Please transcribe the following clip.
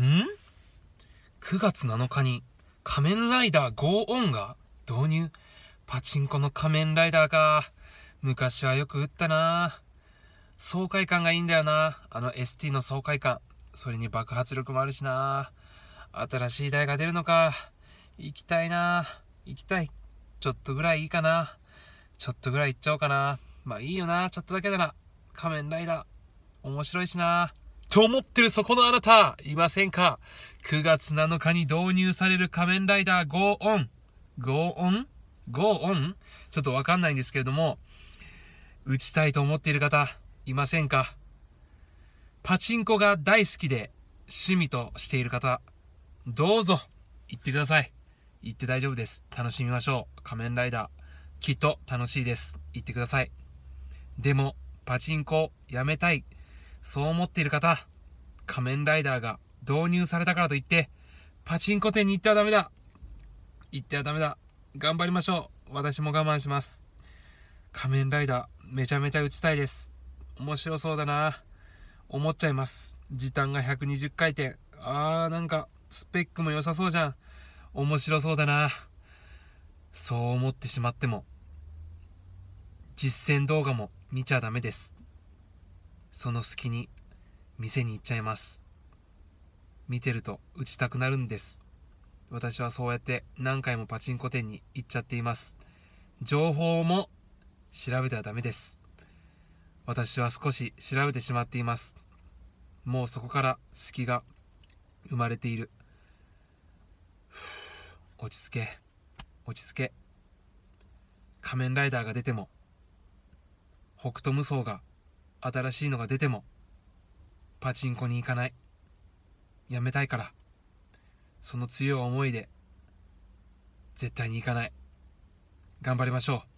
ん ?9 月7日に仮面ライダーゴーオンが導入。パチンコの仮面ライダーか。昔はよく打ったな爽快感がいいんだよな。あの ST の爽快感。それに爆発力もあるしな新しい台が出るのか。行きたいな行きたい。ちょっとぐらいいいかな。ちょっとぐらい行っちゃおうかな。まあいいよな。ちょっとだけだな。仮面ライダー。面白いしなと思ってるそこのあなた、いませんか ?9 月7日に導入される仮面ライダー g 音 o 音 g 音ちょっとわかんないんですけれども、打ちたいと思っている方、いませんかパチンコが大好きで趣味としている方、どうぞ行ってください。行って大丈夫です。楽しみましょう。仮面ライダー、きっと楽しいです。行ってください。でも、パチンコやめたい。そう思っている方、仮面ライダーが導入されたからといって、パチンコ店に行ってはダメだ行ってはダメだ頑張りましょう私も我慢します。仮面ライダー、めちゃめちゃ打ちたいです。面白そうだな思っちゃいます。時短が120回転。あー、なんか、スペックも良さそうじゃん。面白そうだなそう思ってしまっても、実践動画も見ちゃダメです。その隙に店に行っちゃいます見てると打ちたくなるんです私はそうやって何回もパチンコ店に行っちゃっています情報も調べてはダメです私は少し調べてしまっていますもうそこから隙が生まれている落ち着け落ち着け仮面ライダーが出ても北斗無双が新しいのが出てもパチンコに行かないやめたいからその強い思いで絶対に行かない頑張りましょう